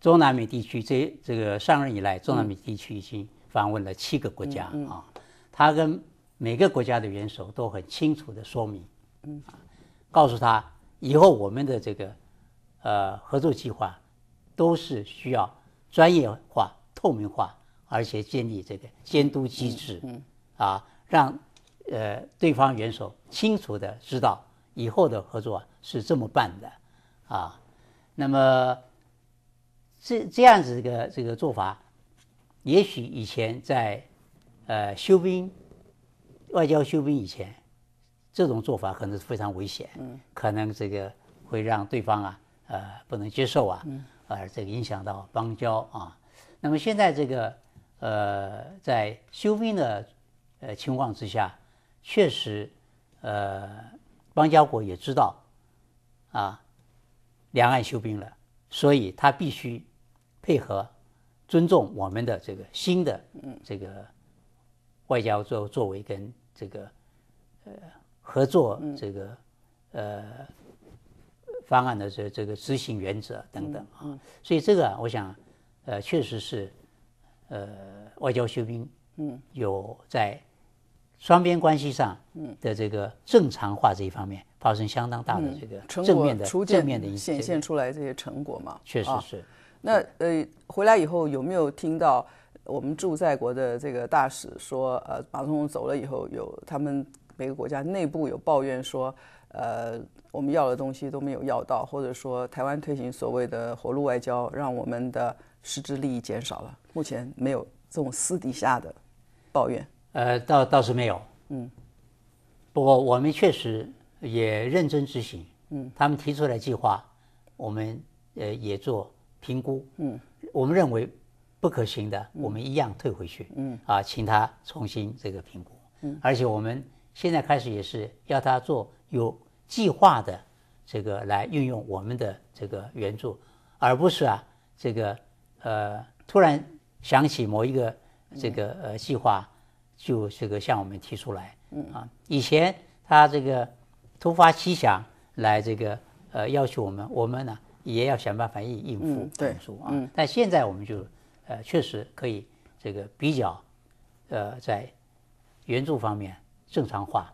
中南美地区，这这个上任以来，中南美地区已经访问了七个国家啊。他跟每个国家的元首都很清楚的说明，啊，告诉他以后我们的这个呃合作计划都是需要专业化、透明化，而且建立这个监督机制，啊，让呃对方元首清楚的知道以后的合作是这么办的，啊，那么。这这样子一个这个做法，也许以前在呃修兵外交修兵以前，这种做法可能是非常危险，嗯，可能这个会让对方啊呃不能接受啊，嗯，呃这个影响到邦交啊。那么现在这个呃在修兵的呃情况之下，确实呃邦交国也知道啊两岸修兵了，所以他必须。配合、尊重我们的这个新的这个外交作作为跟这个呃合作这个呃方案的这这个执行原则等等啊，所以这个我想呃确实是呃外交修兵有在。双边关系上的这个正常化这一方面发生相当大的这个正面的正面的显现出来这些成果嘛？确实是。那呃，回来以后有没有听到我们驻在国的这个大使说，呃，马总统走了以后，有他们每个国家内部有抱怨说，呃，我们要的东西都没有要到，或者说台湾推行所谓的活路外交，让我们的实质利益减少了。目前没有这种私底下的抱怨。呃，倒倒是没有，嗯，不过我们确实也认真执行，嗯，他们提出来计划，我们呃也做评估，嗯，我们认为不可行的，我们一样退回去，嗯，啊，请他重新这个评估，嗯，而且我们现在开始也是要他做有计划的这个来运用我们的这个援助，而不是啊这个呃突然想起某一个这个呃计划。就这个向我们提出来，嗯啊，以前他这个突发奇想来这个呃要求我们，我们呢也要想办法应应付对，啊，但现在我们就呃确实可以这个比较，呃在援助方面正常化。